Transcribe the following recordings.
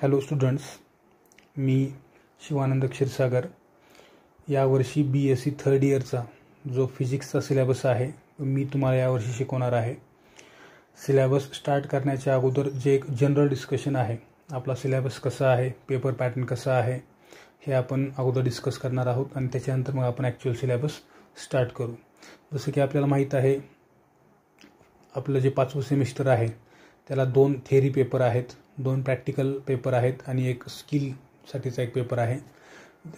Hello students मी शिवानंद क्षीरसागर यावर्षी B S C third इयरचा जो फिजिक्सचा सिलेबस आहे मी तुम्हाला यावर्षी शिकवणार आहे सिलेबस स्टार्ट करण्याच्या अगोदर जे एक जनरल डिस्कशन आहे आपला सिलेबस कसा आहे पेपर पॅटर्न कसा आहे हे आपण अगोदर डिस्कस करणार आहोत आणि त्याच्यानंतर मग आपण ॲक्च्युअल सिलेबस स्टार्ट करू जसं की आपल्याला माहीत आहे आपलं जे पाचवं सेमिस्टर आहे त्याला दोन थेरी पेपर आहेत दोन प्रॅक्टिकल पेपर आहेत आणि एक स्किलसाठीचा एक पेपर आहे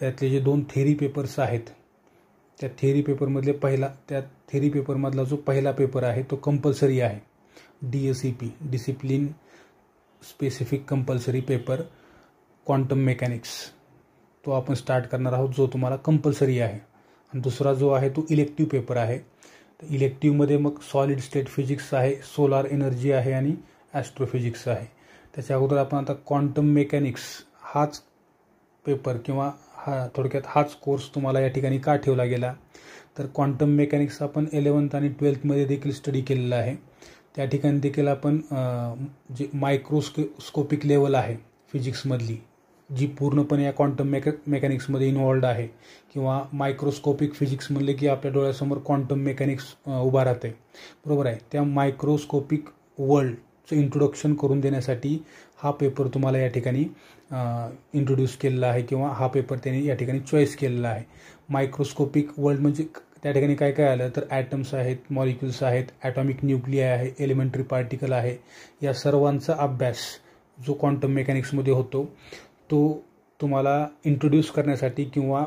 त्यातले जे दोन थेरी पेपर्स आहेत त्या थेरी पेपरमधले पहिला त्या थेरी पेपरमधला जो पहिला पेपर आहे तो कंपल्सरी आहे D S C P discipline specific compulsory paper quantum mechanics तो आपण स्टार्ट करणार आहोत जो तुम्हाला कंपल्सरी आहे आणि दुसरा जो आहे तो इलेक्टिव पेपर आहे तर इलेक्टिवमध्ये मग सॉलिड स्टेट फिजिक्स आहे सोलार एनर्जी आहे आणि ॲस्ट्रोफिजिक्स आहे त्याच्या अगोदर आपण आता क्वांटम मेकॅनिक्स हाच पेपर किंवा हा थोडक्यात हाच कोर्स तुम्हाला या ठिकाणी का ठेवला गेला तर क्वांटम मेकॅनिक्स आपण इलेवन्थ आणि ट्वेल्थमध्ये देखील स्टडी केलेला आहे त्या ठिकाणी देखील आपण जे मायक्रोस्को लेवल आहे फिजिक्समधली जी पूर्णपणे या क्वांटम मेकॅ मेकॅनिक्समध्ये इन्वॉल्ड आहे किंवा मायक्रोस्कोपिक फिजिक्स म्हणले की आपल्या डोळ्यासमोर क्वांटम मेकॅनिक्स उभा राहते बरोबर आहे त्या मायक्रोस्कोपिक वर्ल्ड चं इंट्रोडक्शन करून देण्यासाठी हा पेपर तुम्हाला या ठिकाणी इंट्रोड्यूस केलेला आहे किंवा हा पेपर त्यांनी या ठिकाणी चॉईस केलेला आहे मायक्रोस्कोपिक वर्ल्ड म्हणजे त्या ठिकाणी काय काय आलं तर ॲटम्स आहेत मॉलिक्युल्स आहेत ॲटॉमिक न्यूक्लिया आहे एलिमेंटरी पार्टिकल आहे या सर्वांचा अभ्यास जो क्वांटम मेकॅनिक्समध्ये होतो तो तुम्हाला इंट्रोड्यूस करण्यासाठी किंवा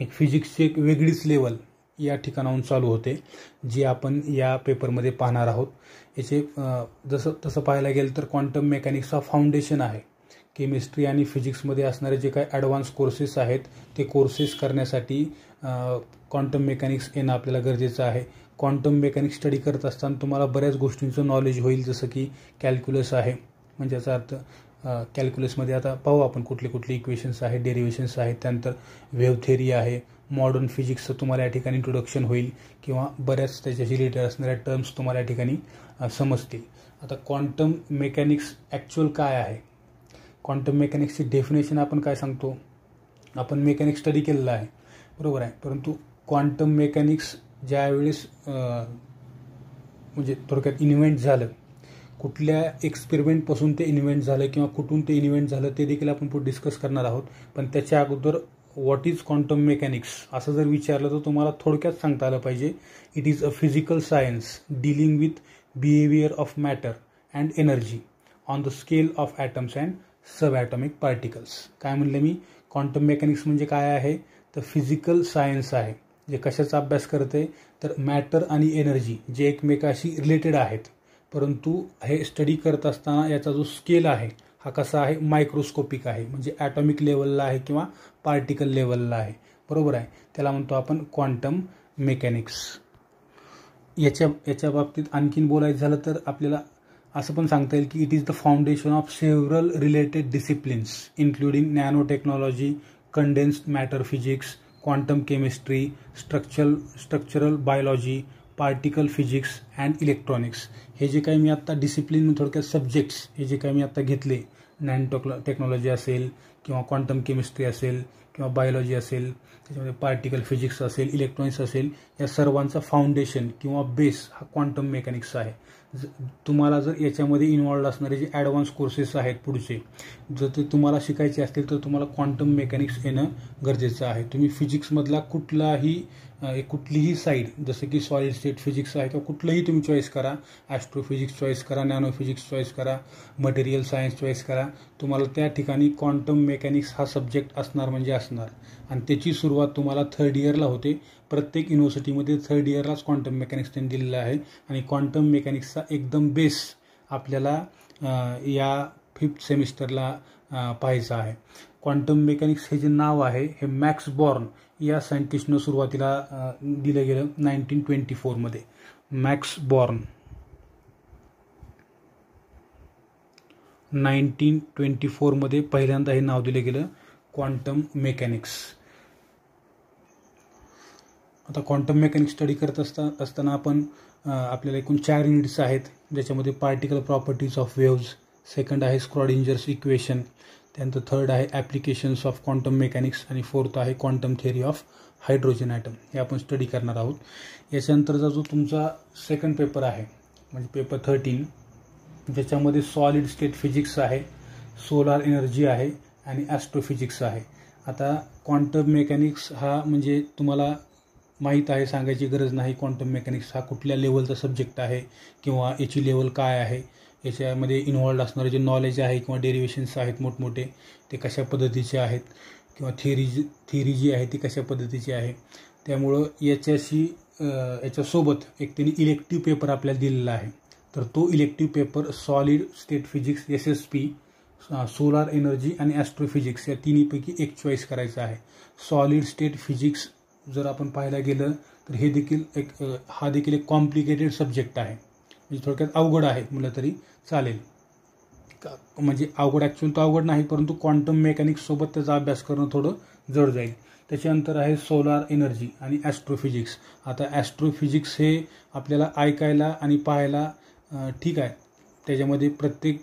एक फिजिक्सची एक वेगळीच लेवल या ठिकाणाहून चालू होते जी आपण या पेपरमध्ये पाहणार आहोत याचे जसं तसं पाहायला गेलं तर क्वांटम मेकॅनिक्स फाउंडेशन आहे केमिस्ट्री आणि फिजिक्समध्ये असणारे जे काही ॲडव्हान्स कोर्सेस आहेत ते कोर्सेस करण्यासाठी क्वांटम मेकॅनिक्स येणं आपल्याला गरजेचं आहे क्वांटम मेकॅनिक्स स्टडी करत असताना तुम्हाला बऱ्याच गोष्टींचं नॉलेज होईल जसं की कॅल्क्युलस आहे म्हणजे याचा अर्थ कॅल्क्युलसमध्ये आता पाहू आपण कुठले कुठले इक्वेशन्स आहेत डेरिवेशन्स आहेत त्यानंतर वेव्ह थेरी आहे मॉडर्न फिजिक्सचं तुम्हाला या ठिकाणी इंट्रोडक्शन होईल किंवा बऱ्याच त्याच्याशी रिलेटेड असणाऱ्या टर्म्स तुम्हाला या ठिकाणी समजते आता क्वांटम मेकॅनिक्स ॲक्च्युअल काय आहे क्वांटम मेकॅनिक्सची डेफिनेशन आपण काय सांगतो आपण मेकॅनिक्स स्टडी केलेलं आहे बरोबर आहे परंतु क्वांटम मेकॅनिक्स ज्यावेळेस म्हणजे थोडक्यात इन्व्हेंट झालं कुठल्या एक्सपेरिमेंटपासून ते इन्व्हेंट झालं किंवा कुठून ते इन्व्हेंट झालं ते देखील आपण पुढे डिस्कस करणार आहोत पण त्याच्या अगोदर वॉट इज क्वांटम मेकॅनिक्स असं जर विचारलं तर तुम्हाला थोडक्यात सांगता आलं पाहिजे it is a physical science dealing with behaviour of matter and energy on the scale of atoms and subatomic particles काय म्हणले मी क्वांटम मेकॅनिक्स म्हणजे काय आहे तर फिजिकल सायन्स आहे जे कशाचा अभ्यास करते तर मॅटर आणि एनर्जी जे एकमेकाशी रिलेटेड आहेत परंतु हे स्टडी करत असताना याचा जो स्केल आहे हा कसा आहे मायक्रोस्कोपिक आहे म्हणजे ॲटॉमिक लेवलला आहे किंवा पार्टिकल लेवलला आहे बरोबर आहे त्याला म्हणतो आपण क्वांटम मेकॅनिक्स याच्या याच्या बाबतीत आणखीन बोलायचं झालं तर आपल्याला असं पण सांगता येईल की it is the foundation of several related disciplines including nanotechnology condensed matter physics quantum chemistry structural structural biology particle physics and electronics हे जे काही मी आत्ता डिसिप्लिन थोडक्यात सब्जेक्ट्स हे जे काही मी आत्ता घेतले नॅनो टेक्नॉलॉजी असेल किंवा क्वांटम केमिस्ट्री असेल किंवा बायोलॉजी असेल त्याच्यामध्ये पार्टिकल फिजिक्स असेल इलेक्ट्रॉनिक्स असेल या सर्वांचा फाउंडेशन किंवा बेस हा क्वांटम मेकॅनिक्स आहे तुम्हाला जर याच्यामध्ये इन्वॉल्ड असणारे जे ॲडव्हान्स कोर्सेस आहेत पुढचे जर ते तुम्हाला शिकायचे असतील तर तुम्हाला क्वांटम मेकॅनिक्स येणं गरजेचं आहे तुम्ही फिजिक्समधला कुठलाही कुठलीही साईड जसं की सॉलिड स्टेट फिजिक्स आहे किंवा कुठलंही तुम्ही चॉईस करा ॲस्ट्रो फिजिक्स चॉईस करा नॅनो फिजिक्स चॉईस करा मटेरियल सायन्स चॉईस करा तुम्हाला त्या ठिकाणी क्वांटम मेकॅनिक्स हा सब्जेक्ट असणार म्हणजे असणार आणि त्याची सुरुवात सुरुवात तुम्हाला थर्ड इयरला होते प्रत्येक युनिव्हर्सिटीमध्ये थर्ड इयरलाच क्वांटम मेकॅनिक्स त्यांनी दिलेलं आहे आणि क्वांटम मेकॅनिक्सचा एकदम बेस आपल्याला या फिफ्थ सेमिस्टरला पाहायचा आहे क्वांटम मेकॅनिक्स हे जे नाव आहे हे मॅक्स बॉर्न या सायंटिस्टनं सुरुवातीला दिलं गेलं नाईन्टीन ट्वेंटी फोरमध्ये मॅक्स बॉर्न नाईन्टीन ट्वेंटी फोरमध्ये पहिल्यांदा हे नाव दिलं गेलं क्वांटम मेकॅनिक्स आता क्वांटम मेकॅनिक्स स्टडी करत असता असताना आपण आपल्याला एकूण चार युनिट्स आहेत ज्याच्यामध्ये particle properties of waves second आहे स्क्रॉडिंजर्स इक्वेशन त्यानंतर थर्ड आहे ॲप्लिकेशन्स ऑफ क्वांटम मेकॅनिक्स आणि फोर्थ आहे quantum theory of hydrogen atom हे आपण स्टडी करणार आहोत याच्यानंतरचा जो तुमचा सेकंड पेपर आहे म्हणजे पेपर थर्टीन ज्याच्यामध्ये सॉलिड स्टेट फिजिक्स आहे सोलार एनर्जी आहे आणि ॲस्ट्रोफिजिक्स आहे आता क्वांटम मेकॅनिक्स हा म्हणजे तुम्हाला माहीत आहे सांगायची गरज नाही क्वांटम मेकॅनिक्स हा कुठल्या लेवलचा सब्जेक्ट आहे किंवा याची लेवल काय आहे याच्यामध्ये इन्वॉल्ड असणारे जे नॉलेज आहे किंवा डेरिवेशन्स आहेत मोठमोठे ते कशा पद्धतीचे आहेत किंवा थिअरी जी थिअरी जी आहे ती कशा पद्धतीची आहे त्यामुळं याच्याशी याच्यासोबत एक त्यांनी इलेक्टिव्ह पेपर आपल्याला दिलेला आहे तर तो elective paper solid state physics S S P solar energy आणि ॲस्ट्रोफिजिक्स या तिन्हीपैकी एक चॉईस करायचा आहे सॉलिड स्टेट फिजिक्स जर आपण पाहायला गेलं तर हे देखील एक हा देखील एक कॉम्प्लिकेटेड सब्जेक्ट आहे म्हणजे थोडक्यात अवघड आहे म्हटलं तरी चालेल म्हणजे अवघड ॲक्च्युअल तो अवघड नाही परंतु क्वांटम मेकॅनिक्ससोबत त्याचा अभ्यास करणं थोडं जड जाईल त्याच्यानंतर आहे सोलार एनर्जी आणि ॲस्ट्रोफिजिक्स आता ॲस्ट्रोफिजिक्स हे आपल्याला ऐकायला आणि पाहायला ठीक आहे त्याच्यामध्ये प्रत्येक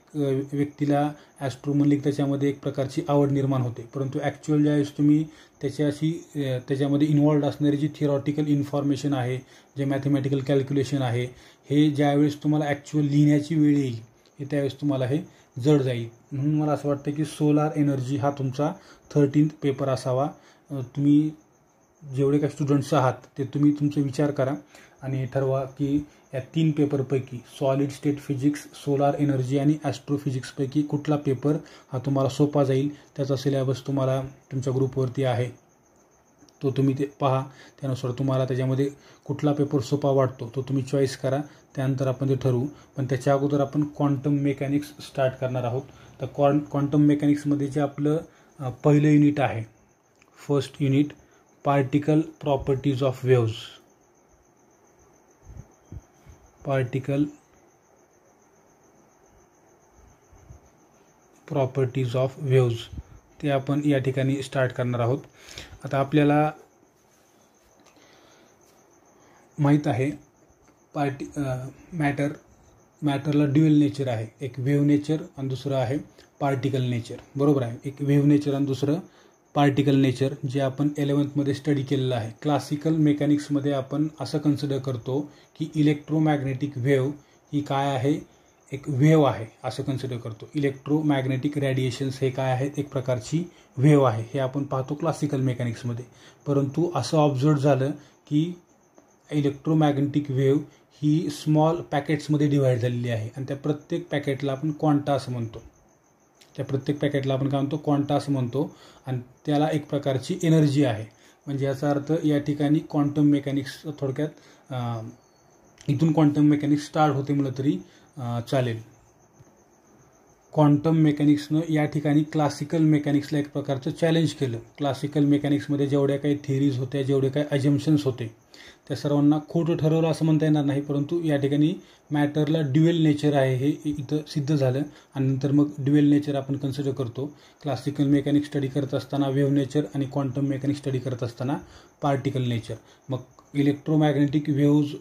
व्यक्तीला ॲस्ट्रोमलिक त्याच्यामध्ये एक प्रकारची आवड निर्माण होते परंतु ॲक्च्युअल ज्यावेळेस तुम्ही त्याच्याशी त्याच्यामध्ये इन्वॉल्ड असणारी जी थिअरॉटिकल इन्फॉर्मेशन आहे जे मॅथमॅटिकल कॅल्क्युलेशन आहे हे ज्यावेळेस तुम्हाला ॲक्च्युअल लिहिण्याची वेळ येईल हे त्यावेळेस तुम्हाला हे जड जाईल म्हणून मला असं वाटतं की सोलार एनर्जी हा तुमचा थर्टीन्थ पेपर असावा तुम्ही जेवढे काही स्टुडंट्स आहात ते तुम्ही तुमचे विचार करा आणि ठरवा की या तीन पेपरपैकी solid state physics solar energy आणि ॲस्ट्रोफिजिक्सपैकी कुठला पेपर हा तुम्हाला सोपा जाईल त्याचा सिलेबस तुम्हाला तुमच्या ग्रुपवरती आहे तो तुम्ही ते पहा त्यानुसार तुम्हाला त्याच्यामध्ये कुठला पेपर सोपा वाटतो तो तुम्ही चॉईस करा त्यानंतर आपण ते ठरवू पण त्याच्या अगोदर आपण क्वांटम मेकॅनिक्स स्टार्ट करणार आहोत तर क्वॉ क्वांटम मेकॅनिक्समध्ये जे आपलं पहिलं युनिट आहे first unit particle properties of waves particle properties of waves ते आपण या ठिकाणी स्टार्ट करणार आहोत आता आपल्याला माहीत आहे पार्टी मॅटर मॅटरला ड्युएल नेचर आहे एक वेव्ह नेचर आणि दुसरं आहे पार्टिकल नेचर बरोबर आहे एक वेव्ह नेचर आणि दुसरं पार्टिकल नेचर जे आपण एलेवन्थमध्ये स्टडी केलेलं आहे क्लासिकल मेकॅनिक्समध्ये आपण असं कन्सिडर करतो की इलेक्ट्रोमॅग्नेटिक वेव ही काय आहे एक वेव आहे असं कन्सिडर करतो इलेक्ट्रोमॅग्नेटिक रेडिएशन्स हे काय आहेत एक प्रकारची व्हेव आहे हे आपण पाहतो क्लासिकल मेकॅनिक्समध्ये परंतु असं ऑब्झर्व झालं की इलेक्ट्रोमॅग्नेटिक वेव ही स्मॉल पॅकेट्समध्ये डिवाईड झालेली आहे आणि त्या प्रत्येक पॅकेटला आपण क्वांटा असं म्हणतो त्या प्रत्येक पॅकेटला आपण काय म्हणतो क्वांटा म्हणतो आणि त्याला एक प्रकारची एनर्जी आहे म्हणजे याचा अर्थ या ठिकाणी क्वांटम मेकॅनिक्स थोडक्यात इथून क्वांटम मेकॅनिक्स स्टार्ट होते म्हटलं तरी चालेल क्वांटम मेकॅनिक्सनं या ठिकाणी क्लासिकल मेकॅनिक्सला एक प्रकारचं चॅलेंज केलं क्लासिकल मेकॅनिक्समध्ये जेवढ्या काही थिरीज होत्या जेवढे काही अजम्शन्स होते त्या सर्वांना खोटं ठरवलं असं म्हणता येणार नाही परंतु या ठिकाणी मॅटरला ड्युएल नेचर आहे हे इथं सिद्ध झालं आणि नंतर मग ड्युएल नेचर आपण कन्सिडर करतो क्लासिकल मेकॅनिक्स स्टडी करत असताना वेव्ह नेचर आणि क्वांटम मेकॅनिक्स स्टडी करत असताना पार्टिकल नेचर मग इलेक्ट्रोमॅग्नेटिक वेव्ज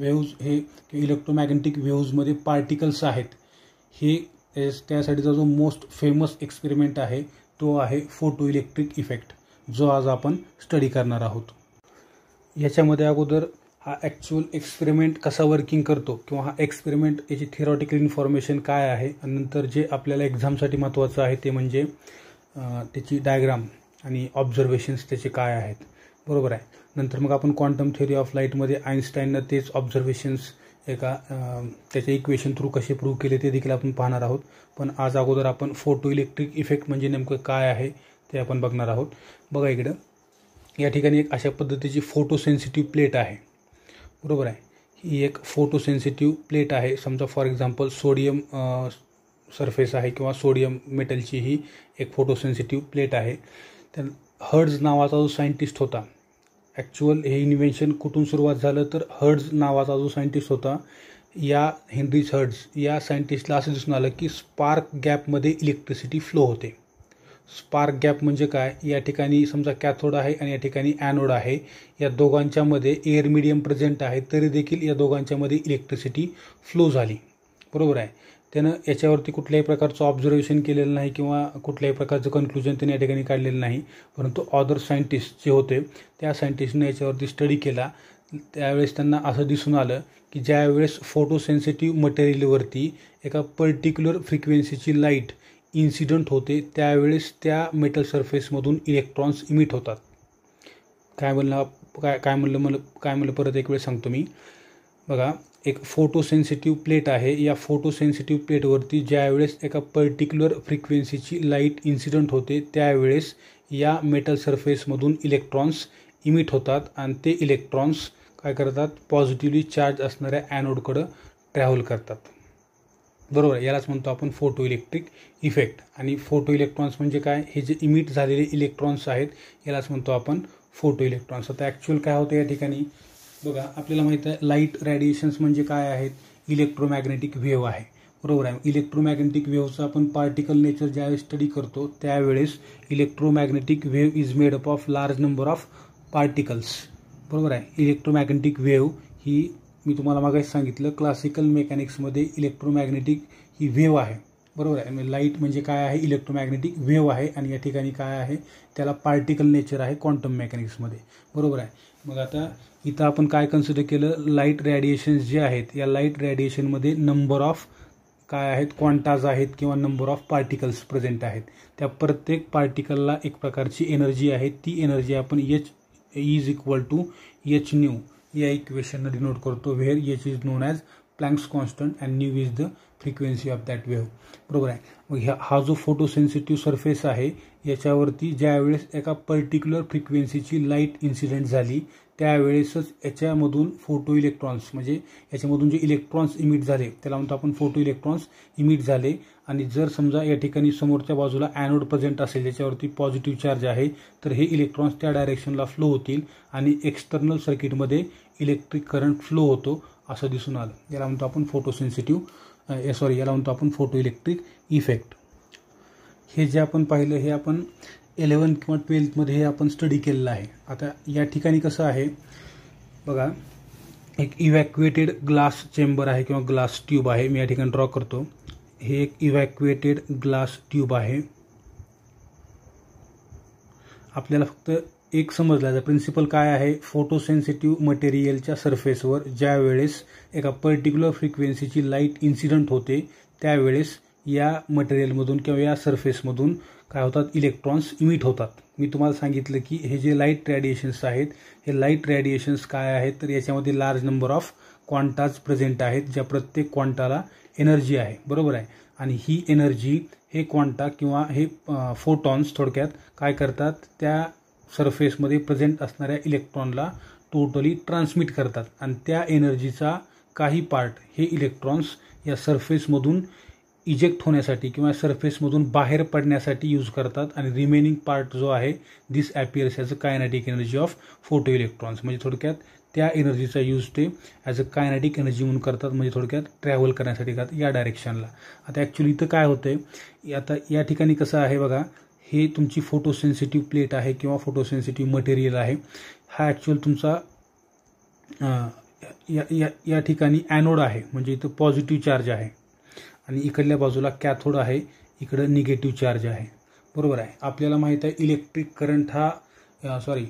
वेव्ज हे इलेक्ट्रोमॅग्नेटिक वेव्जमध्ये पार्टिकल्स आहेत हे एस त्यासाठीचा जो मोस्ट फेमस एक्सपेरिमेंट आहे तो आहे फोटो इलेक्ट्रिक इफेक्ट जो आज आपण स्टडी करणार आहोत याच्यामध्ये अगोदर हा ॲक्च्युअल एक्सपेरिमेंट कसा वर्किंग करतो किंवा हा एक्सपेरिमेंट याची थिरॉटिकल इन्फॉर्मेशन काय आहे आणि नंतर जे आपल्याला एक्झामसाठी महत्त्वाचं आहे ते म्हणजे त्याची डायग्राम आणि ऑब्झर्वेशन्स त्याचे काय आहेत बरोबर आहे नंतर मग आपण क्वांटम थिअरी ऑफ लाईटमध्ये आईन्स्टाईननं तेच ऑब्झर्वेशन्स एका त्याचे इक्वेशन थ्रू कसे प्रूव्ह केले ते देखील आपण पाहणार आहोत पण आज अगोदर आपण फोटो इलेक्ट्रिक इफेक्ट म्हणजे नेमकं काय आहे ते आपण बघणार आहोत बघा इकडं या ठिकाणी एक अशा पद्धतीची फोटो सेन्सिटिव्ह प्लेट आहे बरोबर आहे ही एक फोटो सेन्सिटिव्ह प्लेट आहे समजा फॉर एक्झाम्पल सोडियम सरफेस आहे किंवा सोडियम मेटलची ही एक फोटो सेन्सिटिव्ह प्लेट आहे तर हर्ड्स नावाचा जो सायंटिस्ट होता ॲक्च्युअल हे इन्व्हेन्शन कुठून सुरुवात झालं तर हर्ड्स नावाचा जो सायंटिस्ट होता या हेनरीज हर्ड्स या सायंटिस्टला असं दिसून आलं की स्पार्क गॅपमध्ये इलेक्ट्रिसिटी फ्लो होते स्पार्क गॅप म्हणजे काय या ठिकाणी समजा कॅथोड आहे आणि या ठिकाणी ॲनोड आहे या दोघांच्यामध्ये एअर मिडियम प्रेझेंट आहे तरी देखील या दोघांच्यामध्ये इलेक्ट्रिसिटी फ्लो झाली बरोबर आहे त्यानं याच्यावरती कुठल्याही प्रकारचं ऑब्झर्वेशन केलेलं नाही किंवा कुठल्याही प्रकारचं कन्क्लुजन त्यांनी या ठिकाणी काढलेलं नाही परंतु ऑदर सायंटिस्ट जे होते त्या सायंटिस्टनं याच्यावरती स्टडी केला त्यावेळेस त्यांना असं दिसून आलं की ज्यावेळेस फोटो सेन्सिटिव्ह मटेरियलवरती एका पर्टिक्युलर फ्रिक्वेन्सीची लाईट इन्सिडंट होते त्यावेळेस त्या मेटल सरफेसमधून इलेक्ट्रॉन्स इमिट होतात काय म्हणलं काय काय म्हणलं मला काय म्हणलं परत एक वेळ सांगतो मी बघा एक फोटो सेन्सिटिव्ह प्लेट आहे या फोटो सेन्सिटिव्ह प्लेटवरती ज्यावेळेस एका पर्टिक्युलर फ्रिक्वेन्सीची लाईट इन्सिडंट होते त्यावेळेस या मेटल सरफेसमधून इलेक्ट्रॉन्स इमिट होतात आणि ते इलेक्ट्रॉन्स काय करतात पॉझिटिव्हली चार्ज असणाऱ्या ॲनोडकडं ट्रॅव्हल करतात बरोबर यालाच म्हणतो आपण फोटो इलेक्ट्रिक इफेक्ट आणि फोटो इलेक्ट्रॉन्स म्हणजे काय हे जे इमिट झालेले इलेक्ट्रॉन्स आहेत यालाच म्हणतो आपण फोटो इलेक्ट्रॉन्स आता ॲक्च्युअल काय होतं या ठिकाणी बघा आपल्याला माहीत आहे लाईट रॅडिएशन्स म्हणजे काय आहेत इलेक्ट्रोमॅग्नेटिक वेव्ह आहे बरोबर आहे इलेक्ट्रोमॅग्नेटिक वेव्हचं आपण पार्टिकल नेचर ज्यावेळेस स्टडी करतो त्यावेळेस electromagnetic wave is made up of large number of particles बरोबर आहे इलेक्ट्रोमॅग्नेटिक वेव्ह ही मी तुम्हाला मागे सांगितलं क्लासिकल मेकॅनिक्समध्ये इलेक्ट्रोमॅग्नेटिक ही वेव्ह आहे बरोबर आहे म्हणजे लाईट म्हणजे काय आहे इलेक्ट्रोमॅग्नेटिक वेव्ह आहे आणि या ठिकाणी काय आहे त्याला पार्टिकल नेचर आहे क्वांटम मेकॅनिक्समध्ये बरोबर आहे मग आता इथं आपण काय कन्सिडर केलं लाईट रॅडिएशन्स जे आहेत या लाईट रॅडिएशनमध्ये नंबर ऑफ काय आहेत क्वांटाज आहेत किंवा नंबर ऑफ पार्टिकल्स प्रेझेंट आहेत त्या प्रत्येक पार्टिकलला एक प्रकारची एनर्जी आहे ती एनर्जी आपण H is equal to H nu या इक्वेशननं डिनोट करतो where H is known as Planck's constant and nu is the frequency of that wave बरोबर आहे मग ह्या हा जो सेन्सिटिव्ह सरफेस आहे याच्यावरती ज्यावेळेस एका पर्टिक्युलर फ्रिक्वेन्सीची लाईट इन्सिडेंट झाली त्यावेळेसच याच्यामधून फोटो इलेक्ट्रॉन्स म्हणजे याच्यामधून जे इलेक्ट्रॉन्स इमिट झाले त्याला म्हणतो आपण फोटो इलेक्ट्रॉन्स इमिट झाले आणि जर समजा या ठिकाणी समोरच्या बाजूला ॲनोड प्रेझेंट असेल ज्याच्यावरती पॉझिटिव्ह चार्ज आहे तर हे इलेक्ट्रॉन्स त्या डायरेक्शनला फ्लो होतील आणि एक्सटर्नल सर्किटमध्ये इलेक्ट्रिक करंट फ्लो होतो असं दिसून आलं याला म्हणतो आपण सेन्सिटिव्ह सॉरी याला म्हणतो आपण फोटो इलेक्ट्रिक इफेक्ट हे जे आपण पाहिलं हे आपण इलेवन किंवा ट्वेल्थमध्ये हे आपण स्टडी केलेलं आहे आता या ठिकाणी कसं आहे बघा एक इव्हॅक्युएटेड ग्लास चेंबर आहे किंवा ग्लास ट्यूब आहे मी या ठिकाणी ड्रॉ करतो हे एक इव्हॅक्युएटेड ग्लास ट्यूब आहे आपल्याला फक्त एक समजला जातं प्रिन्सिपल काय आहे फोटोसेन्सिटिव्ह मटेरियलच्या सरफेसवर ज्या वेळेस एका पर्टिक्युलर फ्रिक्वेन्सीची लाईट इन्सिडंट होते त्यावेळेस या मटेरियलमधून किंवा या सरफेसमधून काय होतात इलेक्ट्रॉन्स इमिट होतात मी तुम्हाला सांगितलं की हे जे लाईट रॅडिएशन्स आहेत हे लाईट रॅडिएशन्स काय आहेत तर याच्यामध्ये large number of quantas present आहेत ज्या प्रत्येक क्वांटाला एनर्जी आहे बरोबर आहे आणि ही एनर्जी हे क्वांटा किंवा हे फोटॉन्स थोडक्यात काय करतात त्या सरफेसमध्ये प्रेझेंट असणाऱ्या इलेक्ट्रॉनला टोटली ट्रान्समिट करतात आणि त्या एनर्जीचा काही पार्ट हे इलेक्ट्रॉन्स या सरफेसमधून इजेक्ट होण्यासाठी किंवा सरफेसमधून बाहेर पडण्यासाठी यूज करतात आणि रिमेनिंग पार्ट जो आहे this appears as a kinetic energy of photo photoelectrons म्हणजे थोडक्यात त्या एनर्जीचा यूज ते ॲज अ कायनॅटिक एनर्जी म्हणून करतात म्हणजे थोडक्यात ट्रॅव्हल करण्यासाठी करतात या डायरेक्शनला आता ॲक्च्युली इथं काय होतं आता या ठिकाणी कसं आहे बघा हे तुमची फोटो सेन्सिटिव्ह प्लेट आहे किंवा फोटो सेन्सिटिव्ह मटेरियल आहे हा ॲक्च्युअल तुमचा या या ठिकाणी ॲनोड आहे म्हणजे इथं पॉझिटिव्ह चार्ज आहे आणि इकडल्या बाजूला कॅथोड आहे इकडं निगेटिव्ह चार्ज आहे बरोबर आहे आपल्याला माहीत आहे इलेक्ट्रिक करंट हा सॉरी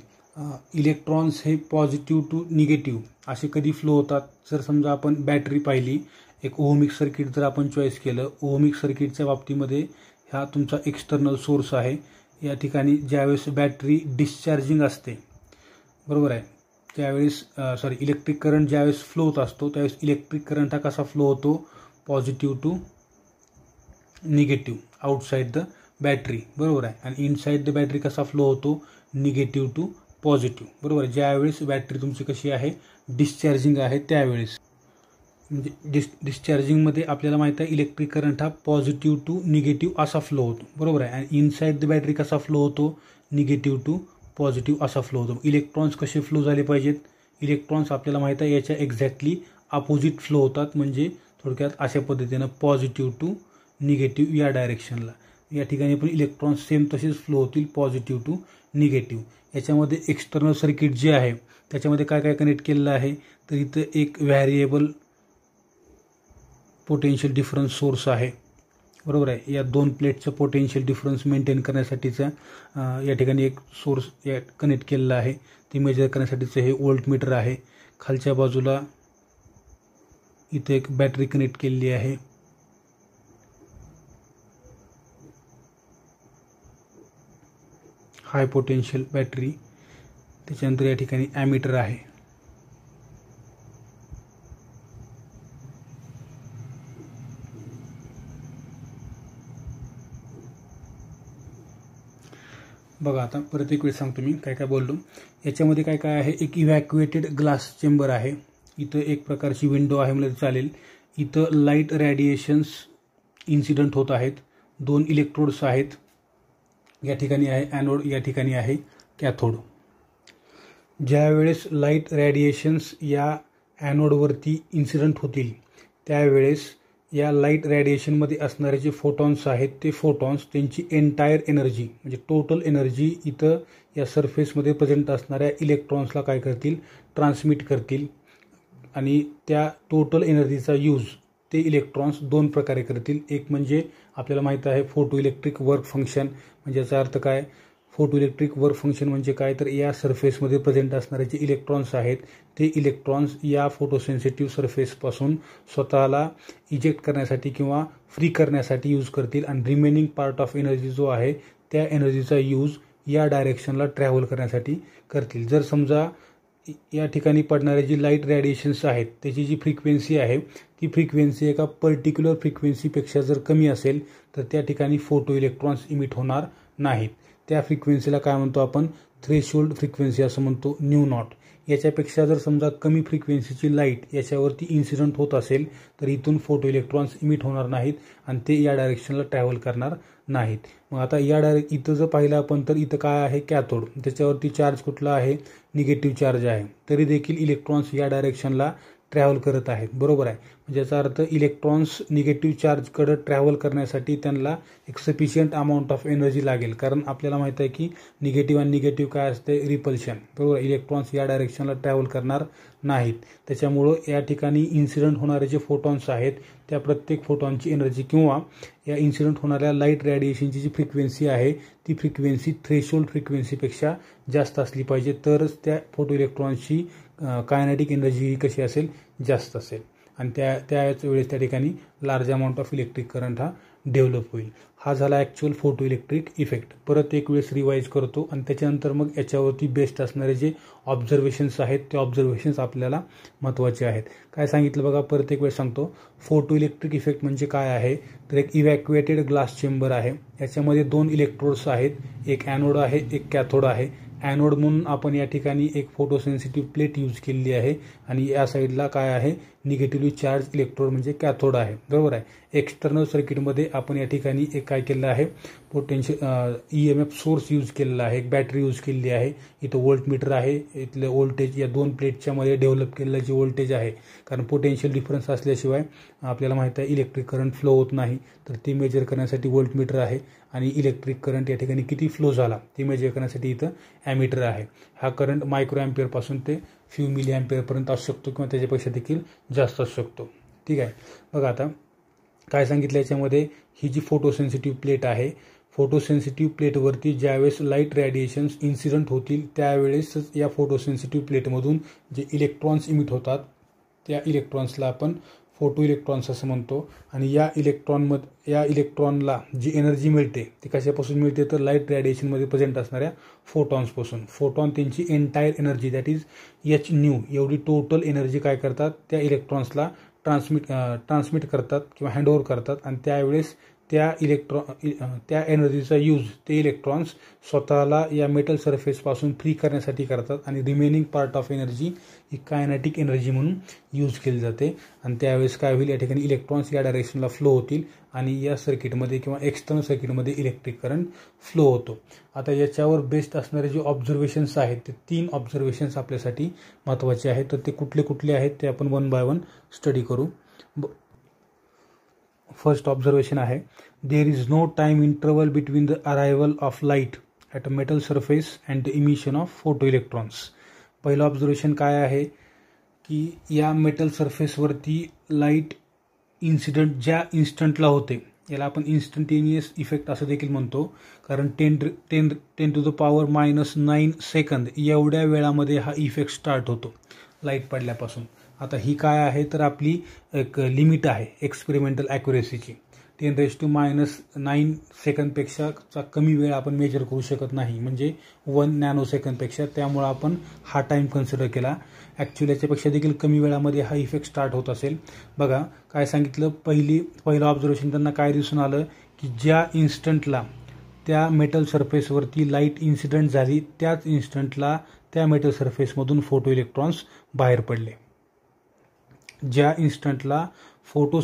इलेक्ट्रॉन्स हे पॉझिटिव्ह टू निगेटिव्ह असे कधी फ्लो होतात जर समजा आपण बॅटरी पाहिली एक ओहमिक सर्किट जर आपण चॉईस केलं ओहमिक सर्किटच्या बाबतीमध्ये हा तुमचा एक्सटर्नल सोर्स आहे या ठिकाणी ज्यावेळेस बॅटरी डिस्चार्जिंग असते बरोबर आहे त्यावेळेस सॉरी इलेक्ट्रिक करंट ज्यावेळेस फ्लो होत असतो त्यावेळेस इलेक्ट्रिक करंट हा कसा फ्लो होतो positive to negative outside the battery बरोबर आहे आणि इनसाईड द बॅटरी कसा फ्लो होतो निगेटिव्ह टू पॉझिटिव्ह बरोबर ज्यावेळेस बॅटरी तुमची कशी आहे डिस्चार्जिंग आहे त्यावेळेस म्हणजे डिस डिस्चार्जिंगमध्ये आपल्याला माहीत आहे इलेक्ट्रिक करंट हा पॉझिटिव्ह टू निगेटिव्ह असा फ्लो होतो बरोबर आहे आणि इनसाईड द बॅटरी कसा फ्लो होतो निगेटिव्ह टू पॉझिटिव्ह असा फ्लो होतो इलेक्ट्रॉन्स कसे फ्लो झाले पाहिजेत इलेक्ट्रॉन्स आपल्याला माहीत आहे याच्या एक्झॅक्टली अपोजिट फ्लो होतात म्हणजे थोडक्यात अशा पद्धतीनं पॉझिटिव्ह टू निगेटिव्ह या डायरेक्शनला या ठिकाणी पण इलेक्ट्रॉन्स सेम तसेच फ्लो होतील पॉझिटिव्ह टू निगेटिव्ह याच्यामध्ये एक्सटर्नल सर्किट जे आहे त्याच्यामध्ये काय काय कनेक्ट केलेलं आहे तर इथं एक व्हॅरिएबल पोटेन्शियल डिफरन्स सोर्स आहे बरोबर आहे या दोन प्लेटचं पोटेन्शियल डिफरन्स मेंटेन करण्यासाठीचा या ठिकाणी एक सोर्स या कनेक्ट केलेला आहे ते मेजर करण्यासाठीचं हे ओल्ड मीटर आहे खालच्या बाजूला इथे एक बॅटरी कनेक्ट केलेली आहे हाय पोटेन्शियल बॅटरी त्याच्यानंतर या ठिकाणी ॲमीटर आहे बघा आता परत एक वेळ सांगतो मी काय काय बोललो याच्यामध्ये काय काय आहे एक इव्हॅक्युएटेड ग्लास चेंबर आहे इथं एक प्रकारची विंडो आहे म्हणजे चालेल इथं लाईट रॅडिएशन्स इन्सिडंट होत आहेत दोन इलेक्ट्रोड्स आहेत या ठिकाणी आहे ॲनोड या ठिकाणी आहे कॅथोड ज्यावेळेस लाईट रॅडिएशन्स या ॲनॉडवरती इन्सिडंट होतील त्यावेळेस या लाईट रॅडिएशनमध्ये असणारे जे फोटॉन्स आहेत ते फोटॉन्स त्यांची एन्टायर एनर्जी म्हणजे टोटल एनर्जी इथं या सरफेसमध्ये प्रेझेंट असणाऱ्या इलेक्ट्रॉन्सला काय करतील ट्रान्समिट करतील आणि त्या टोटल एनर्जीचा यूज ते इलेक्ट्रॉन्स दोन प्रकारे करतील एक म्हणजे आपल्याला माहीत आहे फोटो इलेक्ट्रिक वर्क फंक्शन म्हणजे याचा अर्थ काय फोटो इलेक्ट्रिक वर्क फंक्शन म्हणजे काय तर या सरफेसमध्ये प्रेझेंट असणारे जे इलेक्ट्रॉन्स आहेत ते इलेक्ट्रॉन्स या फोटोसेन्सिटिव्ह सरफेसपासून स्वतःला इजेक्ट करण्यासाठी किंवा फ्री करण्यासाठी यूज करतील आणि रिमेनिंग पार्ट ऑफ एनर्जी जो आहे त्या एनर्जीचा यूज या डायरेक्शनला ट्रॅव्हल करण्यासाठी करतील जर समजा या ठिकाणी पडणारे जी लाईट रेडिएशन्स आहेत त्याची जी फ्रिक्वेन्सी आहे ती फ्रिक्वेन्सी एका पर्टिक्युलर फ्रिक्वेन्सीपेक्षा जर कमी असेल तर त्या ठिकाणी फोटो इलेक्ट्रॉन्स इमिट होणार नाहीत त्या फ्रिक्वेन्सीला काय म्हणतो आपण थ्रेशोल्ड फ्रिक्वेन्सी असं म्हणतो न्यू नॉट याच्यापेक्षा जर समजा कमी फ्रिक्वेन्सीची लाईट याच्यावरती इन्सिडंट होत असेल तर इथून फोटो इलेक्ट्रॉन्स इमिट होणार नाहीत आणि ते या डायरेक्शनला ट्रॅव्हल करणार नाहीत मग आता या डायरे इथं जर पाहिलं आपण तर इथं काय आहे कॅथोड त्याच्यावरती चार्ज कुठला आहे निगेटिव्ह चार्ज आहे तरी देखील इलेक्ट्रॉन्स या डायरेक्शनला ट्रॅव्हल करत आहेत बरोबर आहे म्हणजे याचा अर्थ इलेक्ट्रॉन्स निगेटिव्ह चार्जकडं ट्रॅव्हल करण्यासाठी त्यांना एक सफिशियंट अमाऊंट ऑफ एनर्जी लागेल कारण आपल्याला माहीत आहे की निगेटिव्ह आणि निगेटिव्ह काय असते रिपल्शन बरोबर इलेक्ट्रॉन्स या डायरेक्शनला ट्रॅव्हल करणार नाहीत त्याच्यामुळं या ठिकाणी इन्सिडंट होणारे जे फोटॉन्स आहेत त्या प्रत्येक फोटॉनची एनर्जी किंवा या इन्सिडंट होणाऱ्या लाईट रॅडिएशनची जी फ्रिक्वेन्सी आहे ती फ्रिक्वेन्सी थ्रेशोल्ड फ्रिक्वेन्सीपेक्षा जास्त असली पाहिजे तरच त्या फोटो इलेक्ट्रॉन्सची कायनेटिक एनर्जी ही कशी असेल जास्त असेल आणि त्या त्याच वेळेस त्या ठिकाणी large amount of electric current हा डेव्हलप होईल हा झाला ॲक्च्युअल फोटो इलेक्ट्रिक इफेक्ट परत एक वेळेस रिवाईज करतो आणि त्याच्यानंतर मग याच्यावरती बेस्ट असणारे जे ऑब्झर्वेशन्स आहेत ते ऑब्झर्वेशन्स आपल्याला महत्त्वाचे आहेत काय सांगितलं बघा परत एक वेळेस सांगतो फोटो इलेक्ट्रिक इफेक्ट म्हणजे काय आहे तर एक इव्हॅक्युएटेड ग्लास चेंबर आहे याच्यामध्ये दोन इलेक्ट्रोड्स आहेत एक ॲनोड आहे एक कॅथोड आहे ॲनोड म्हणून आपण या ठिकाणी एक सेन्सिटिव्ह प्लेट यूज केलेली आहे आणि या साईडला काय आहे निगेटिव्हली चार्ज इलेक्ट्रोड म्हणजे कॅथोड आहे बरोबर आहे एक्सटर्नल सर्किटमध्ये आपण या ठिकाणी एक काय केलं आहे potential E M F source use केलेला आहे एक बॅटरी यूज केलेली आहे इथं मीटर आहे इथलं वोल्टेज या दोन प्लेटच्यामध्ये डेव्हलप केलेलं जे वोल्टेज आहे कारण पोटेन्शियल डिफरन्स असल्याशिवाय आपल्याला माहीत आहे इलेक्ट्रिक करंट फ्लो होत नाही तर ती मेजर करण्यासाठी मीटर आहे आणि इलेक्ट्रिक करंट या ठिकाणी किती फ्लो झाला ते मेजर करण्यासाठी इथं ॲमिटर आहे हा करंट मायक्रो ॲम्पियरपासून ते फ्यू मिली ॲम्पियरपर्यंत असू शकतो किंवा त्याच्यापेक्षा देखील जास्त असू शकतो ठीक आहे बघा आता काय सांगितलं याच्यामध्ये ही जी फोटोसेन्सिटिव्ह प्लेट आहे फोटोसेन्सिटिव्ह प्लेटवरती ज्यावेळेस लाईट रॅडिएशन्स इन्सिडंट होतील त्यावेळेसच या फोटोसेन्सिटिव्ह प्लेटमधून जे इलेक्ट्रॉन्स इमिट होतात त्या इलेक्ट्रॉन्सला आपण फोटो इलेक्ट्रॉन्स असं म्हणतो आणि या इलेक्ट्रॉनमध या इलेक्ट्रॉनला जी एनर्जी मिळते ती कशापासून मिळते तर लाईट रेडिएशनमध्ये प्रेझेंट असणाऱ्या फोटॉन्सपासून फोटॉन त्यांची entire energy that is H nu एवढी टोटल एनर्जी काय करतात त्या इलेक्ट्रॉन्सला ट्रान्समिट ट्रान्समिट करतात किंवा हँडओव्हर करतात आणि त्यावेळेस त्या इलेक्ट्रॉन त्या एनर्जीचा यूज ते इलेक्ट्रॉन्स स्वतःला या मेटल सरफेसपासून फ्री करण्यासाठी करतात आणि रिमेनिंग पार्ट ऑफ एनर्जी ही कायनॅटिक एनर्जी म्हणून यूज केली जाते आणि त्यावेळेस काय होईल या ठिकाणी इलेक्ट्रॉन्स या डायरेक्शनला फ्लो होतील आणि या सर्किटमध्ये किंवा एक्सटर्नल सर्किटमध्ये इलेक्ट्रिक करंट फ्लो होतो आता याच्यावर बेस्ड असणारे जे ऑब्झर्वेशन्स आहेत ते तीन ऑब्झर्वेशन्स आपल्यासाठी महत्त्वाचे आहेत तर ते कुठले कुठले आहेत ते आपण वन बाय वन स्टडी करू ब फर्स्ट ऑब्झर्वेशन आहे there is no time interval between the arrival of light at a metal surface and the emission of photo photoelectrons पहिलं ऑब्झर्वेशन काय आहे की या मेटल सरफेसवरती लाईट इन्सिडंट ज्या इन्स्टंटला होते याला आपण इन्स्टंटेनियस इफेक्ट असं देखील म्हणतो कारण ten ten ten to the power minus nine second एवढ्या वेळामध्ये हा इफेक्ट स्टार्ट होतो लाईट पडल्यापासून आता ही काय आहे तर आपली एक लिमिट आहे एक्सपेरिमेंटल ॲक्युरेसीची ten raise to minus nine सेकंदपेक्षाचा कमी वेळ आपण मेजर करू शकत नाही म्हणजे वन नॅनो सेकंदपेक्षा त्यामुळं आपण हा टाईम कन्सिडर केला ॲक्च्युली याच्यापेक्षा देखील कमी वेळामध्ये हा इफेक्ट स्टार्ट होत असेल बघा काय सांगितलं पहिली पहिलं ऑब्झर्वेशन त्यांना काय दिसून आलं की ज्या इन्स्टंटला त्या मेटल सरफेसवरती लाईट इन्सिडंट झाली त्याच इन्स्टंटला त्या मेटल सरफेसमधून फोटो इलेक्ट्रॉन्स बाहेर पडले ज्या इन्स्टंटला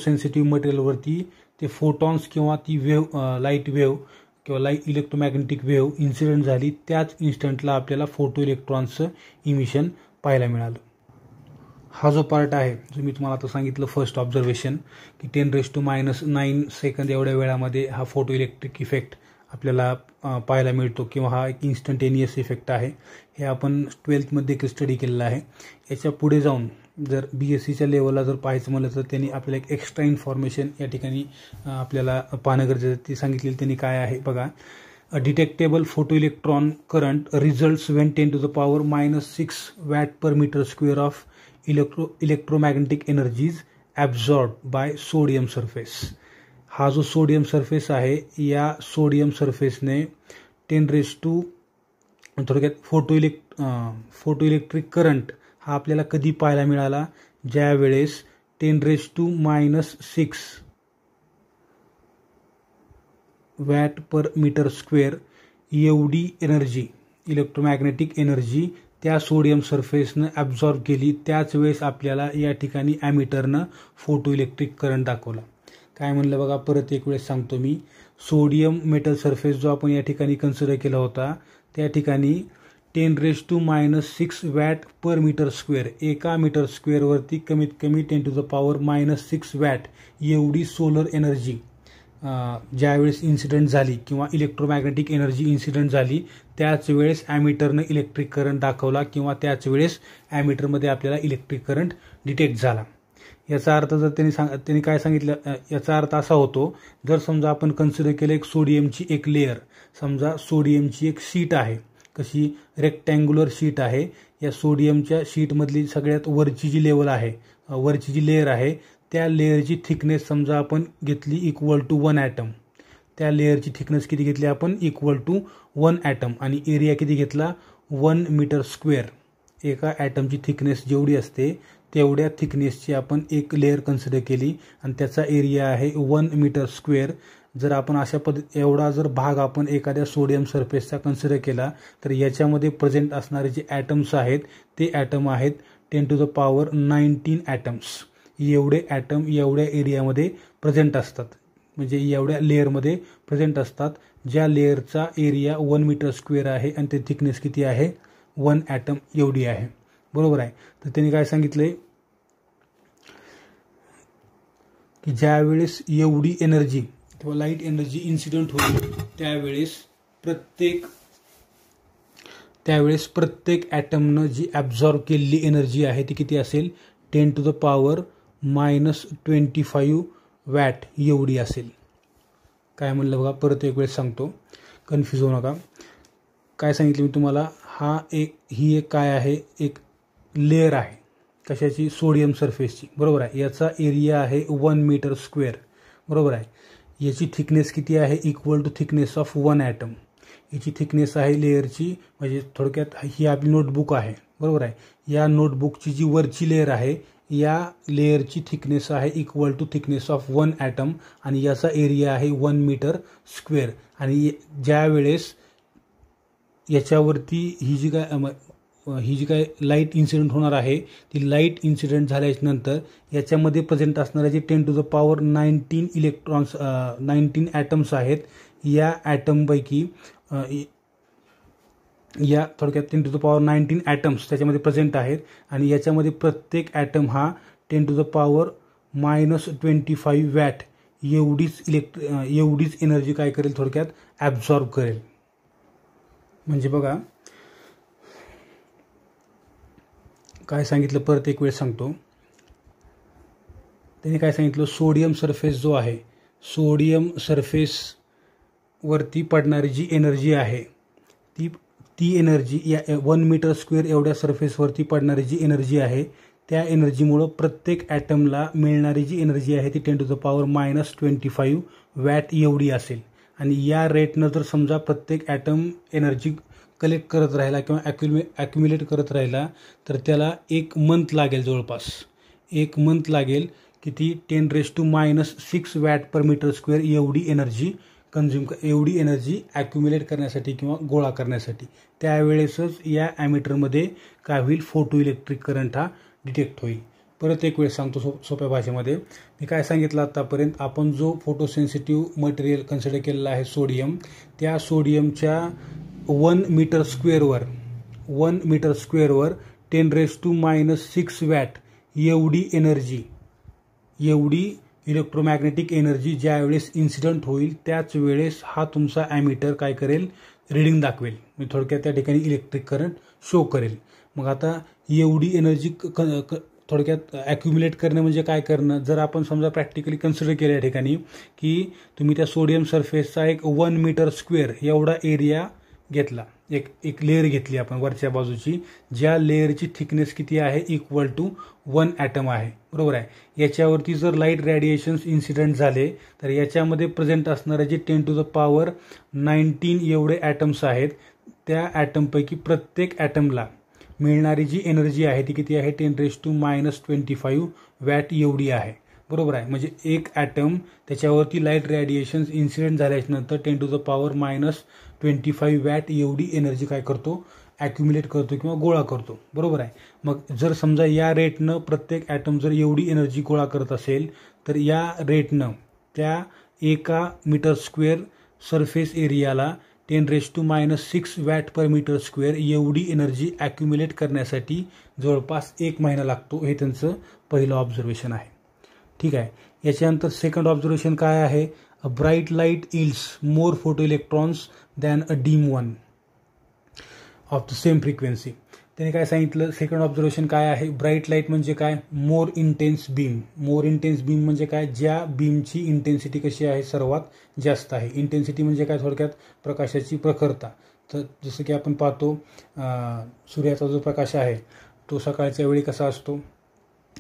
सेन्सिटिव्ह मटेरियलवरती ते फोटॉन्स किंवा ती वेव्ह लाईट वेव्ह किंवा लाईट इलेक्ट्रोमॅग्नेटिक वेव्ह इन्सिडेंट झाली त्याच इन्स्टंटला आपल्याला फोटो इलेक्ट्रॉन्सचं इमिशन पाहायला मिळालं हा जो पार्ट आहे जो मी तुम्हाला आता सांगितलं फर्स्ट ऑब्झर्वेशन की ten raise to minus nine second एवढ्या वेळामध्ये हा फोटो इलेक्ट्रिक इफेक्ट आपल्याला पाहायला मिळतो किंवा हा एक इन्स्टंटेनियस इफेक्ट आहे हे आपण ट्वेल्थमध्ये देखील स्टडी केलेलं आहे याच्या पुढे जाऊन जर बी एस सीच्या लेवलला जर पाहायचं म्हणलं तर त्यांनी आपल्याला एक एक्स्ट्रा इन्फॉर्मेशन या ठिकाणी आपल्याला पाहणं गरजेचं ती सांगितलेली त्यांनी काय आहे बघा detectable photoelectron current result when ten to the power minus six watt per metre square of electro electromagnetic energies absorb by sodium surface हा जो सोडियम सरफेस आहे या सोडियम सरफेसने टेन रेस टू थोडक्यात photo elect photo electric current हा आपल्याला कधी पाहायला मिळाला ज्यावेळेस ten raise to minus six watt per metre square एवढी एनर्जी इलेक्ट्रोमॅग्नेटिक एनर्जी त्या सोडियम सरफेसनं ॲब्झॉर्ब केली त्याच वेळेस आपल्याला या ठिकाणी ॲमिटरनं फोटो इलेक्ट्रिक करंट दाखवला काय म्हणलं बघा परत एक वेळेस सांगतो मी सोडियम मेटल सरफेस जो आपण या ठिकाणी कन्सिडर केला होता त्या ठिकाणी ten raise to minus six watt per metre square एका मीटर स्क्वेअरवरती कमीत कमी ten to the power minus six watt एवढी सोलर एनर्जी ज्यावेळेस इन्सिडंट झाली किंवा इलेक्ट्रोमॅग्नेटिक एनर्जी इन्सिडेंट झाली त्याच वेळेस ॲमिटरनं इलेक्ट्रिक करंट दाखवला किंवा त्याच वेळेस ॲमिटरमध्ये आपल्याला इलेक्ट्रिक करंट डिटेक्ट झाला याचा अर्थ जर त्यांनी सांग त्यांनी काय सांगितलं याचा अर्थ असा होतो जर समजा आपण कन्सिडर केलं एक सोडियमची एक लेअर समजा सोडियमची एक सीट आहे कशी रेक्टँग्युलर शीट आहे या सोडियमच्या शीटमधली सगळ्यात वरची जी लेवल आहे वरची जी लेअर आहे त्या लेअरची थिकनेस समजा आपण घेतली इक्वल टू वन ॲटम त्या लेअरची थिकनेस किती घेतली आपण इक्वल टू वन ॲटम आणि एरिया किती घेतला वन मीटर स्क्वेअर एका ॲटमची थिकनेस जेवढी असते तेवढ्या थिकनेसची आपण एक लेअर कन्सिडर केली आणि त्याचा एरिया आहे वन मीटर स्क्वेअर जर आपण अशा पद्धत एवढा जर भाग आपण एखाद्या सोडियम सरफेसचा कन्सिडर केला तर याच्यामध्ये प्रेझेंट असणारे जे ॲटम्स आहेत ते ॲटम आहेत ten to the power nineteen atoms एवढे ॲटम एवढ्या एरियामध्ये प्रेझेंट असतात म्हणजे एवढ्या लेअरमध्ये प्रेझेंट असतात ज्या लेअरचा एरिया वन मीटर स्क्वेअर आहे आणि ते थिकनेस किती आहे वन ॲटम एवढी आहे बरोबर आहे तर त्यांनी काय सांगितले की ज्यावेळेस एवढी एनर्जी किंवा लाईट एनर्जी इन्सिडंट होईल त्यावेळेस प्रत्येक त्यावेळेस प्रत्येक ॲटमनं जी ॲब्झॉर्व केलेली एनर्जी आहे ती किती असेल ten to the power minus twenty five watt एवढी असेल काय म्हणलं बघा परत एक वेळेस सांगतो कन्फ्यूज होऊ नका काय सांगितलं मी तुम्हाला हा एक ही एक काय आहे एक लेअर आहे कशाची सोडियम सरफेसची बरोबर आहे याचा एरिया आहे वन मीटर स्क्वेअर बरोबर आहे याची थिकनेस किती आहे equal to thickness of one atom याची थिकनेस आहे लेअरची म्हणजे थोडक्यात ही आपली नोटबुक आहे बरोबर आहे या नोटबुकची जी वरची लेअर आहे या लेअरची थिकनेस आहे equal to thickness of one atom आणि याचा एरिया आहे वन मीटर स्क्वेअर आणि ज्या वेळेस याच्यावरती ही जी काय ही जी काय लाईट इन्सिडेंट होणार आहे ती लाईट इन्सिडेंट झाल्यानंतर याच्यामध्ये प्रेझेंट असणारे जे ten to the power nineteen electrons nineteen atoms आहेत या ॲटमपैकी या थोडक्यात ten to the power nineteen atoms त्याच्यामध्ये प्रेझेंट आहेत आणि याच्यामध्ये प्रत्येक ॲटम हा ten to the power minus twenty five watt एवढीच इलेक्ट्र एवढीच एनर्जी काय करेल थोडक्यात ॲब्झॉर्ब करेल म्हणजे बघा काय सांगितलं परत एक वेळ सांगतो त्यांनी काय सांगितलं सोडियम सरफेस जो आहे सोडियम सरफेसवरती पडणारी जी एनर्जी आहे ती ती एनर्जी या वन मीटर स्क्वेअर एवढ्या सरफेसवरती पडणारी जी एनर्जी आहे त्या एनर्जीमुळं प्रत्येक ॲटमला मिळणारी जी एनर्जी आहे ती ten to the power minus twenty five watt एवढी असेल आणि या रेटनं जर समजा प्रत्येक ॲटम एनर्जी कलेक्ट करत राहिला किंवा ॲक्युमे ॲक्युम्युलेट करत राहिला तर त्याला एक मंथ लागेल जवळपास एक मंथ लागेल की ती ten raise to minus six watt per metre square एवढी एनर्जी कन्झ्युम एवढी एनर्जी ॲक्युम्युलेट करण्यासाठी किंवा गोळा करण्यासाठी त्यावेळेसच या ॲमिटरमध्ये काय होईल फोटो इलेक्ट्रिक करंट हा डिटेक्ट होईल परत एक वेळ सांगतो सो सोप्या भाषेमध्ये मी काय सांगितलं आत्तापर्यंत आपण जो फोटोसेन्सिटिव्ह मटेरियल कन्सिडर केलेला आहे सोडियम त्या सोडियमच्या वन मीटर स्क्वेअरवर वन मीटर स्क्वेअरवर ten raise to minus six watt एवढी एनर्जी एवढी इलेक्ट्रोमॅग्नेटिक एनर्जी ज्या वेळेस इन्सिडंट होईल त्याच वेळेस हा तुमचा ॲमीटर काय करेल रिडिंग दाखवेल म्हणजे थोडक्यात त्या ठिकाणी इलेक्ट्रिक करंट शो करेल मग आता एवढी एनर्जी क थोडक्यात ॲक्युम्युलेट करणं म्हणजे काय करणं जर आपण समजा प्रॅक्टिकली कन्सिडर केलं या ठिकाणी की तुम्ही त्या सोडियम सरफेसचा एक वन मीटर स्क्वेअर एवढा एरिया घेतला एक एक लेअर घेतली आपण वरच्या बाजूची ज्या लेअरची थिकनेस किती आहे इक्वल टू वन ॲटम आहे बरोबर आहे याच्यावरती जर लाईट रॅडिएशन्स इन्सिडेंट झाले तर याच्यामध्ये प्रेझेंट असणारे जे ten to the power nineteen एवढे ॲटम्स आहेत त्या ॲटमपैकी प्रत्येक ॲटमला मिळणारी जी एनर्जी आहे ती किती आहे ten raise to minus twenty five watt एवढी आहे बरोबर आहे म्हणजे एक ॲटम त्याच्यावरती लाईट रॅडिएशन्स इन्सिडेंट झाल्याच्यानंतर ten to the power minus twenty five watt एवढी एनर्जी काय करतो ॲक्युम्युलेट करतो किंवा गोळा करतो बरोबर आहे मग जर समजा या रेटनं प्रत्येक ॲटम जर एवढी एनर्जी गोळा करत असेल तर या रेटनं त्या एका मीटर स्क्वेअर सरफेस एरियाला ten raise to minus six watt per metre square एवढी एनर्जी ॲक्युम्युलेट करण्यासाठी जवळपास एक महिना लागतो हे त्यांचं पहिलं ऑब्झर्वेशन आहे ठीक आहे याच्यानंतर सेकंड ऑब्झर्वेशन काय आहे A bright light yields more photoelectrons than a dim one of the same frequency. त्याने काय सांगितलं सेकंड ऑब्झर्वेशन काय आहे ब्राईट लाईट म्हणजे काय more intense beam more intense beam म्हणजे काय ज्या बीमची इंटेन्सिटी कशी आहे सर्वात जास्त आहे इंटेन्सिटी म्हणजे काय थोडक्यात प्रकाशाची प्रखरता तर जसं की आपण पाहतो सूर्याचा जो प्रकाश आहे तो सकाळच्या वेळी कसा असतो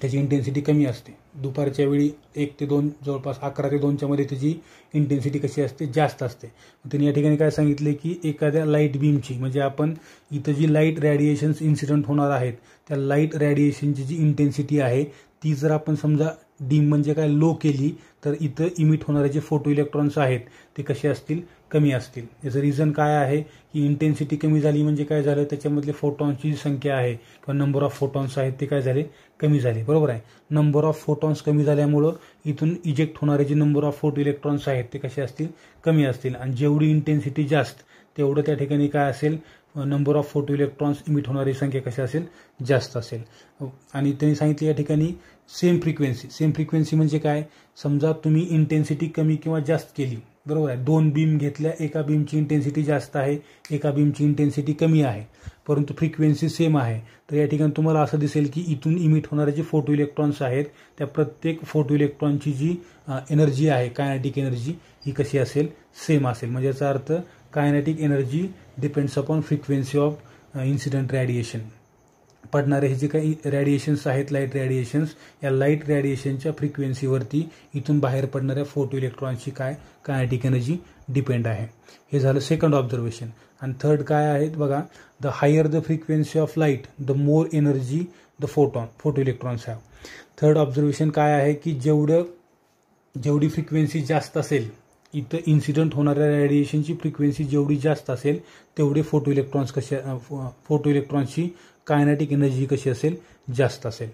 त्याची इंटेन्सिटी कमी असते दुपारच्या वेळी एक ते दोन जवळपास अकरा ते दोनच्या मध्ये त्याची इंटेन्सिटी कशी असते जास्त असते त्यांनी या ठिकाणी काय सांगितले की एखाद्या लाईट बीमची म्हणजे आपण इथं जी लाईट रॅडिएशन्स इन्सिडंट होणार आहेत त्या लाईट रॅडिएशनची जी इंटेन्सिटी आहे ती जर आपण समजा डीम म्हणजे काय लो केली तर इथं इमिट होणारे जे फोटो इलेक्ट्रॉन्स आहेत ते कसे असतील कमी असतील याचं रिझन काय आहे की इंटेन्सिटी कमी झाली म्हणजे काय झालं त्याच्यामधले फोटॉन्सची जी संख्या आहे किंवा नंबर ऑफ फोटॉन्स आहेत ते काय झाले कमी झाली बरोबर आहे नंबर ऑफ फोटॉन्स कमी झाल्यामुळं इथून इजेक्ट होणारे जे नंबर ऑफ फोटो इलेक्ट्रॉन्स आहेत ते कसे असतील कमी असतील आणि जेवढी इंटेन्सिटी जास्त तेवढं त्या ठिकाणी काय असेल number of photo electrons emit होणारी संख्या कशी असेल जास्त असेल आणि त्यांनी सांगितलं या ठिकाणी सेम फ्रिक्वेन्सी सेम फ्रिक्वेन्सी म्हणजे काय समजा तुम्ही इंटेन्सिटी कमी किंवा जास्त केली बरोबर आहे दोन बीम घेतल्या एका बीमची इंटेन्सिटी जास्त आहे एका बीमची इंटेन्सिटी कमी आहे परंतु फ्रिक्वेन्सी सेम आहे तर या ठिकाणी तुम्हाला असं दिसेल की इथून इमिट होणारे जे फोटो इलेक्ट्रॉन्स आहेत त्या प्रत्येक फोटो इलेक्ट्रॉनची जी एनर्जी आहे कायनेटिक एनर्जी ही कशी असेल सेम असेल म्हणजे याचा अर्थ kinetic energy depends upon frequency of incident radiation पडणारे हे जे काही रॅडिएशन्स आहेत लाईट रॅडिएशन्स या लाईट रॅडिएशनच्या फ्रिक्वेन्सीवरती इथून बाहेर पडणाऱ्या फोटो इलेक्ट्रॉनची काय कायनेटिक एनर्जी डिपेंड आहे हे झालं सेकंड ऑब्झर्वेशन आणि थर्ड काय आहेत बघा the higher the frequency of light the more energy the photon photo electrons have third observation काय आहे की जेवढं जेवढी फ्रिक्वेन्सी जास्त असेल इथं इन्सिडंट होणाऱ्या रेडिएशनची फ्रिक्वेन्सी जेवढी जास्त असेल तेवढे फोटो इलेक्ट्रॉन्स कशा फोटो इलेक्ट्रॉन्सची कायनॅटिक एनर्जी कशी असेल जास्त असेल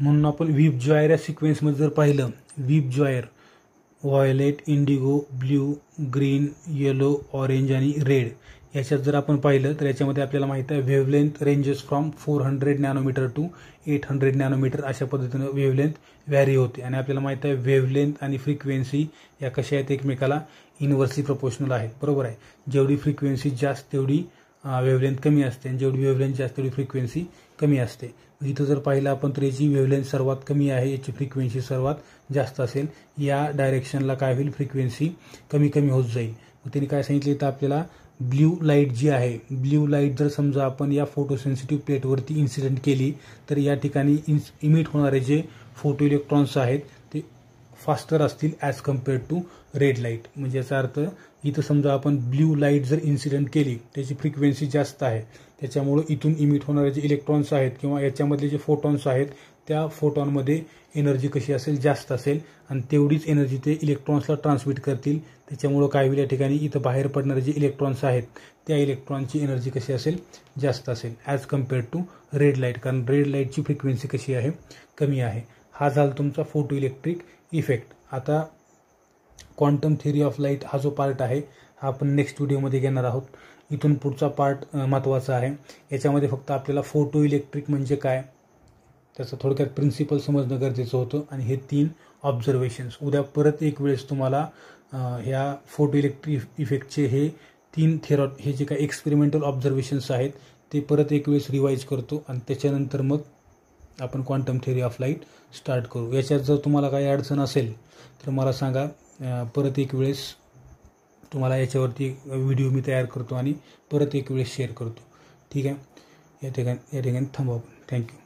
म्हणून आपण व्हीप जॉयर या सिक्वेन्समध्ये जर पाहिलं VIBGYOR violet indigo blue green yellow orange आणि रेड याच्यात जर आपण पाहिलं तर याच्यामध्ये आपल्याला माहिती आहे wavelength ranges from four hundred nanometre to eight hundred nanometre अशा पद्धतीनं वेव्हलेंथ व्हॅरी होते आणि आपल्याला माहिती आहे वेव्हलेंथ आणि फ्रिक्वेन्सी या कशा आहेत एकमेकाला इनव्हर्सली प्रपोशनल आहेत बरोबर आहे जेवढी फ्रिक्वेन्सी जास्त तेवढी वेव्हलेंथ कमी असते आणि जेवढी वेव्हलेंथ जास्त तेवढी फ्रिक्वेन्सी कमी असते इथं जर पाहिलं आपण तर याची वेव्हलेंथ सर्वात कमी आहे याची फ्रिक्वेन्सी सर्वात जास्त असेल या डायरेक्शनला काय होईल फ्रिक्वेन्सी कमी कमी होत जाईल मग त्यांनी काय सांगितलं तर आपल्याला ब्ल्यू लाईट जी आहे ब्ल्यू लाईट जर समजा आपण या फोटो सेन्सिटिव्ह प्लेटवरती इन्सिडेंट केली तर या ठिकाणी इन्स इमिट होणारे जे फोटो इलेक्ट्रॉन्स आहेत ते फास्टर असतील as compared to red light म्हणजे याचा अर्थ इथं समजा आपण ब्ल्यू लाईट जर इन्सिडेंट केली त्याची फ्रिक्वेन्सी जास्त आहे त्याच्यामुळं इथून इमिट होणारे जे इलेक्ट्रॉन्स आहेत किंवा याच्यामधले जे फोटॉन्स आहेत त्या फोटॉनमध्ये एनर्जी कशी असेल जास्त असेल आणि तेवढीच एनर्जी ते इलेक्ट्रॉन्सला ट्रान्समिट करतील त्याच्यामुळं काय होईल या ठिकाणी इथं बाहेर पडणारे जे इलेक्ट्रॉन्स आहेत त्या इलेक्ट्रॉनची एनर्जी कशी असेल जास्त असेल as compared to red light कारण रेड लाईटची फ्रिक्वेन्सी कशी आहे कमी आहे हा झाला तुमचा फोटो इलेक्ट्रिक इफेक्ट आता क्वांटम थिअरी ऑफ लाईट हा जो पार्ट आहे हा आपण नेक्स्ट व्हिडिओमध्ये घेणार आहोत इथून पुढचा पार्ट महत्त्वाचा आहे याच्यामध्ये फक्त आपल्याला फोटो इलेक्ट्रिक म्हणजे काय त्याचं थोडक्यात प्रिन्सिपल समजणं गरजेचं होतं आणि हे तीन ऑब्झर्वेशन्स उद्या परत एक वेळेस तुम्हाला ह्या फोटो इलेक्ट्रिक इफेक्टचे हे तीन थेरॉ हे जे काही एक्सपेरिमेंटल ऑब्झर्वेशन्स आहेत ते परत एक वेळेस रिवाईज करतो आणि त्याच्यानंतर मग आपण quantum theory of light start करू याच्यात जर तुम्हाला काही अडचण असेल तर मला सांगा परत एक वेळेस तुम्हाला याच्यावरती व्हिडिओ मी तयार करतो आणि परत एक वेळेस शेअर करतो ठीक आहे या ठिकाणी या ठिकाणी थांबवा आपण थँक्यू